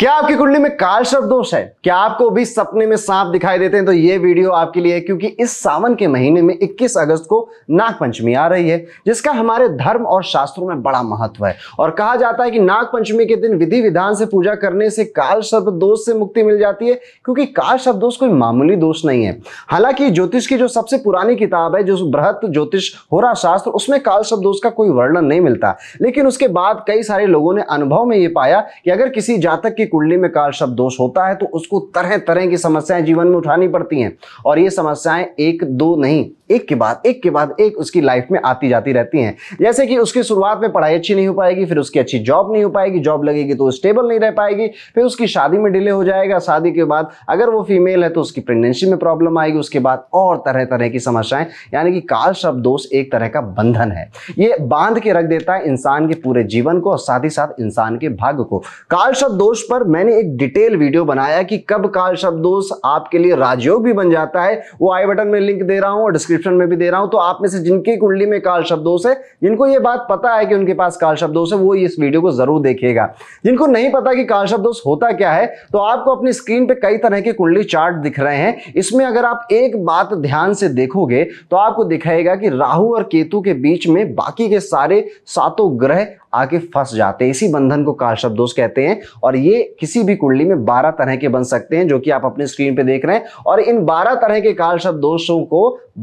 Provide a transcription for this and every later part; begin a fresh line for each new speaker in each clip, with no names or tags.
क्या आपकी कुंडली में काल शब्द दोष है क्या आपको भी सपने में सांप दिखाई देते हैं तो ये वीडियो आपके लिए है क्योंकि इस सावन के महीने में 21 अगस्त को नागपंचमी आ रही है जिसका हमारे धर्म और शास्त्रों में बड़ा महत्व है और कहा जाता है कि नागपंचमी के दिन विधि विधान से पूजा करने से काल शब्द दोष से मुक्ति मिल जाती है क्योंकि काल शब्द दोष कोई मामूली दोष नहीं है हालांकि ज्योतिष की जो सबसे पुरानी किताब है जो बृहत ज्योतिष होरा शास्त्र उसमें काल शब्द दोष का कोई वर्णन नहीं मिलता लेकिन उसके बाद कई सारे लोगों ने अनुभव में यह पाया कि अगर किसी जातक की कुंडली में काल शब्द दोष होता है तो उसको तरह तरह की समस्याएं जीवन में उठानी पड़ती हैं और ये समस्याएं एक दो नहीं एक के बाद एक के बाद एक उसकी लाइफ में आती जाती रहती हैं जैसे कि उसकी शुरुआत में पढ़ाई अच्छी नहीं हो पाएगी फिर उसकी अच्छी जॉब नहीं हो पाएगी जॉब लगेगी तो स्टेबल नहीं रह पाएगी फिर उसकी शादी में डिले हो जाएगा शादी के बाद अगर वो फीमेल है तो उसकी प्रेगनेंसी में प्रॉब्लम आएगी उसके बाद और तरह तरह की समस्याएं यानी कि काल शब्द दोष एक तरह का बंधन है ये बांध के रख देता है इंसान के पूरे जीवन को और साथ ही साथ इंसान के भाग्य को काल शब्द दोष पर मैंने एक डिटेल वीडियो बनाया कि कब काल शब्द दोष आपके लिए राजयोग भी बन जाता है वो आई बटन में लिंक दे रहा हूँ और डिस्क्रिप्शन डिस्क्रिप्शन में भी दे रहा हूं तो आप में से जिनकी कुंडली में काल शब्दों से जिनको ये बात पता है कि उनके पास काल शब्दों से वो इस वीडियो को जरूर देखेगा जिनको नहीं पता कि काल शब्दों से होता क्या है तो आपको अपनी स्क्रीन पे कई तरह के कुंडली चार्ट दिख रहे हैं इसमें अगर आप एक बात ध्यान से देखोगे तो आपको दिखाएगा कि राहु और केतु के बीच में बाकी के सारे सातों ग्रह आके फंस जाते हैं इसी बंधन को शब्द दोष कहते हैं और ये किसी भी कुंडली में बारह तरह के बन सकते हैं जो कि आप अपने स्क्रीन पे देख रहे हैं और इन बारह तरह के शब्द दोषों को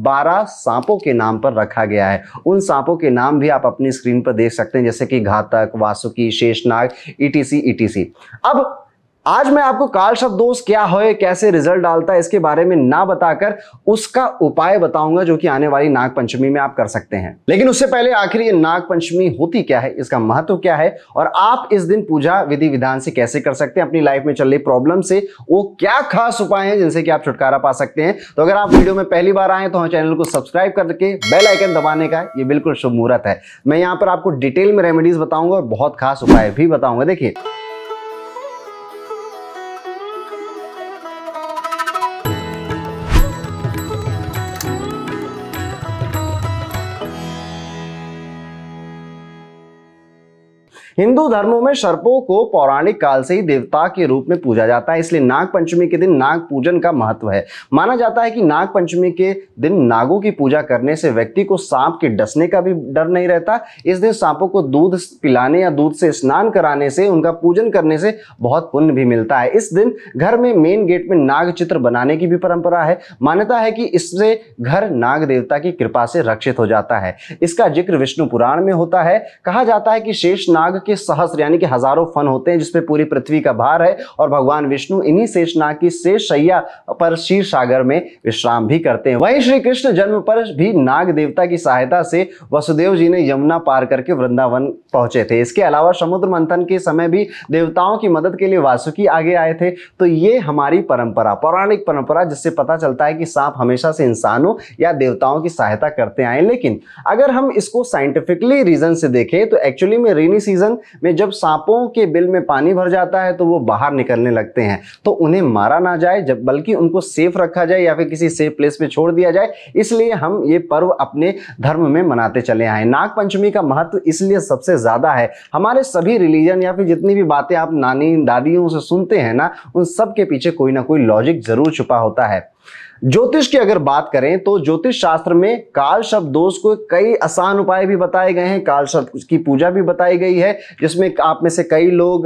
बारह सांपों के नाम पर रखा गया है उन सांपों के नाम भी आप अपनी स्क्रीन पर देख सकते हैं जैसे कि घातक वासुकी शेषनाग इटीसी इटीसी अब आज मैं आपको काल शब्दोष क्या है कैसे रिजल्ट डालता है इसके बारे में ना बताकर उसका उपाय बताऊंगा जो कि आने वाली नाग पंचमी में आप कर सकते हैं लेकिन उससे पहले आखिर ये नाग पंचमी होती क्या है इसका महत्व क्या है और आप इस दिन पूजा विधि विधान से कैसे कर सकते हैं अपनी लाइफ में चल रही प्रॉब्लम से वो क्या खास उपाय है जिनसे कि आप छुटकारा पा सकते हैं तो अगर आप वीडियो में पहली बार आए तो हम चैनल को सब्सक्राइब करके बेल आइकन दबाने का ये बिल्कुल शुभ मुहूर्त है मैं यहाँ पर आपको डिटेल में रेमेडीज बताऊंगा और बहुत खास उपाय भी बताऊंगा देखिए हिंदू धर्मों में सर्पों को पौराणिक काल से ही देवता के रूप में पूजा जाता है इसलिए नाग पंचमी के दिन नाग पूजन का महत्व है माना जाता है कि नाग पंचमी के दिन नागों की पूजा करने से व्यक्ति को सांप के डसने का भी डर नहीं रहता इस दिन सांपों को दूध पिलाने या दूध से स्नान कराने से उनका पूजन करने से बहुत पुण्य भी मिलता है इस दिन घर में मेन गेट में नाग चित्र बनाने की भी परंपरा है मान्यता है कि इससे घर नाग देवता की कृपा से रक्षित हो जाता है इसका जिक्र विष्णु पुराण में होता है कहा जाता है कि शेष नाग के सहस्र यानी कि हजारों फन होते हैं जिसपे पूरी पृथ्वी का भार है और भगवान विष्णु इन्हीं शेषनाग की शेष शैया पर शीर सागर में विश्राम भी करते हैं वहीं श्री कृष्ण जन्म पर भी नाग देवता की सहायता से वसुदेव जी ने यमुना पार करके वृंदावन पहुंचे थे इसके अलावा समुद्र मंथन के समय भी देवताओं की मदद के लिए वासुकी आगे आए थे तो ये हमारी परंपरा पौराणिक परंपरा जिससे पता चलता है कि सांप हमेशा से इंसानों या देवताओं की सहायता करते आए लेकिन अगर हम इसको साइंटिफिकली रीजन से देखें तो एक्चुअली में रेनी सीजन में जब सांपों के बिल में पानी भर जाता है तो वो बाहर निकलने लगते हैं तो उन्हें मारा ना जाए जब बल्कि उनको सेफ रखा जाए या फिर किसी सेफ प्लेस में छोड़ दिया जाए इसलिए हम ये पर्व अपने धर्म में मनाते चले आए नागपंचमी का महत्व इसलिए सबसे ज़्यादा है हमारे सभी रिलीजन या फिर जितनी भी बातें आप नानी दादियों से सुनते हैं ना उन सब के पीछे कोई ना कोई लॉजिक ज़रूर छुपा होता है ज्योतिष की अगर बात करें तो ज्योतिष शास्त्र में काल शब्द दोष को कई आसान उपाय भी बताए गए हैं काल शब्द की पूजा भी बताई गई है जिसमें आप में से कई लोग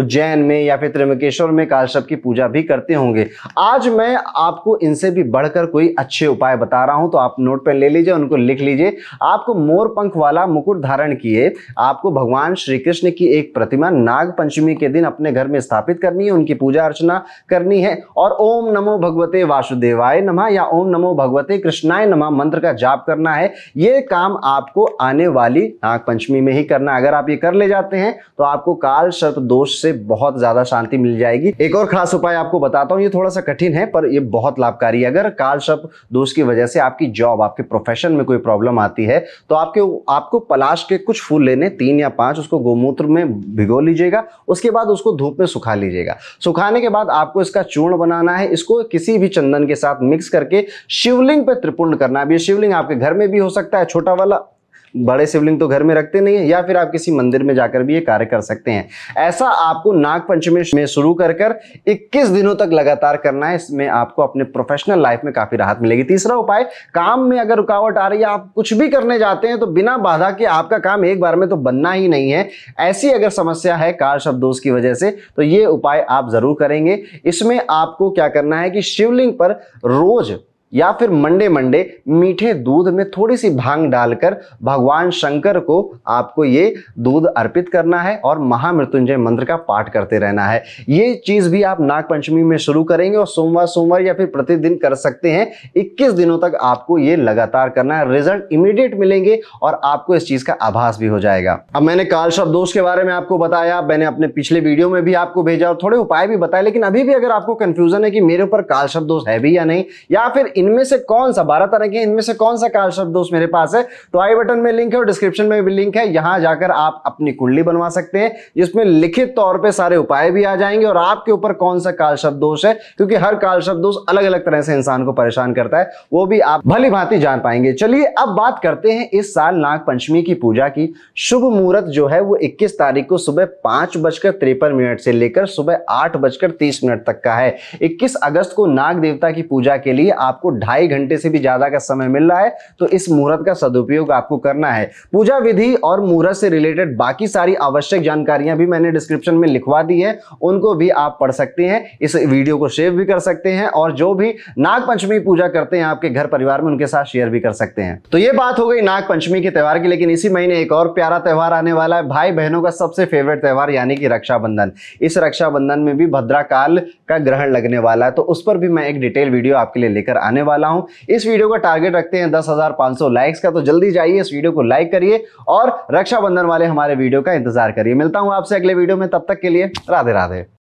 उज्जैन में या फिर त्रिमकेश्वर में काल शब्द की पूजा भी करते होंगे आज मैं आपको इनसे भी बढ़कर कोई अच्छे उपाय बता रहा हूं तो आप नोट पर ले लीजिए उनको लिख लीजिए आपको मोर पंख वाला मुकुट धारण किए आपको भगवान श्री कृष्ण की एक प्रतिमा नाग पंचमी के दिन अपने घर में स्थापित करनी है उनकी पूजा अर्चना करनी है और ओम नमो भगवते वासुदेवाय नमः या ओम नमो भगवते कृष्णाय नमः मंत्र का जाप करना है ये काम आपको आने वाली नाग पंचमी में ही करना है अगर आप ये कर ले जाते हैं तो आपको काल सर्प दोष से बहुत ज़्यादा शांति मिल जाएगी एक और खास उपाय आपको बताता हूँ ये थोड़ा सा कठिन है पर यह बहुत लाभकारी है अगर काल सर्प दोष की वजह से आपकी जॉब आपके प्रोफेशन में कोई प्रॉब्लम आती है तो आपके आपको पलाश के कुछ फूल लेने तीन या पांच उसको गोमूत्र में भिगो लीजिएगा उसके बाद उसको धूप में सुखा लीजिएगा सुखाने के बाद आपको इसका चूर्ण बनाना है इसको किसी भी चंदन के साथ मिक्स करके शिवलिंग पे त्रिपुंड करना अब ये शिवलिंग आपके घर में भी हो सकता है छोटा वाला बड़े शिवलिंग तो घर में रखते नहीं है या फिर आप किसी मंदिर में जाकर भी ये कार्य कर सकते हैं ऐसा आपको नागपंचमी में शुरू कर कर इक्कीस दिनों तक लगातार करना है इसमें आपको अपने प्रोफेशनल लाइफ में काफी राहत मिलेगी तीसरा उपाय काम में अगर रुकावट आ रही है आप कुछ भी करने जाते हैं तो बिना बाधा के आपका काम एक बार में तो बनना ही नहीं है ऐसी अगर समस्या है कार शब्दोष की वजह से तो ये उपाय आप जरूर करेंगे इसमें आपको क्या करना है कि शिवलिंग पर रोज या फिर मंडे मंडे मीठे दूध में थोड़ी सी भांग डालकर भगवान शंकर को आपको ये दूध अर्पित करना है और महामृत्युंजय मंत्र का पाठ करते रहना है ये चीज़ भी आप नागपंचमी में शुरू करेंगे और सोमवार सोमवार या फिर प्रतिदिन कर सकते हैं 21 दिनों तक आपको ये लगातार करना है रिजल्ट इमीडिएट मिलेंगे और आपको इस चीज़ का आभास भी हो जाएगा अब मैंने काल शब्द दोष के बारे में आपको बताया मैंने अपने पिछले वीडियो में भी आपको भेजा और थोड़े उपाय भी बताए लेकिन अभी भी अगर आपको कन्फ्यूजन है कि मेरे ऊपर काल शब्द दोष है भी या नहीं या फिर इनमें से कौन सा बारह तरह के इनमें से कौन सा काल शब्द दोष मेरे पास है तो आई बटन में लिंक है और डिस्क्रिप्शन में भी लिंक है यहां जाकर आप अपनी कुंडली बनवा सकते हैं जिसमें लिखित तौर पर सारे उपाय भी आ जाएंगे और आपके ऊपर कौन सा काल शब्द दोष है क्योंकि हर काल शब्द दोष अलग अलग तरह से इंसान को परेशान करता है वो भी आप भली भांति जान पाएंगे चलिए अब बात करते हैं इस साल नाग पंचमी की पूजा की शुभ मुहूर्त जो है वो इक्कीस तारीख को सुबह पांच बजकर तिरपन मिनट से लेकर सुबह आठ बजकर तीस मिनट तक का है इक्कीस अगस्त को नाग देवता की पूजा के लिए आपको ढाई घंटे से भी ज़्यादा का समय मिल रहा है तो इस मुहूर्त का सदुपयोग आपको करना है पूजा विधि और मुहूर्त से रिलेटेड बाकी सारी आवश्यक जानकारियां भी मैंने डिस्क्रिप्शन में लिखवा दी है उनको भी आप पढ़ सकते हैं इस वीडियो को शेयर भी कर सकते हैं और जो भी नागपंचमी पूजा करते हैं आपके घर परिवार में उनके साथ शेयर भी कर सकते हैं तो ये बात हो गई नागपंचमी के त्यौहार की लेकिन इसी महीने एक और प्यारा त्यौहार आने वाला है भाई बहनों का सबसे फेवरेट त्यौहार यानी कि रक्षाबंधन इस रक्षाबंधन में भी भद्राकाल का ग्रहण लगने वाला है तो उस पर भी मैं एक डिटेल वीडियो आपके लिए लेकर आने बताने वाला हूं इस वीडियो का टारगेट रखते हैं दस हजार पांच सौ लाइक्स का तो जल्दी जाइए इस वीडियो को लाइक करिए और रक्षाबंधन वाले हमारे वीडियो का इंतजार करिए मिलता हूं आपसे अगले वीडियो में तब तक के लिए राधे राधे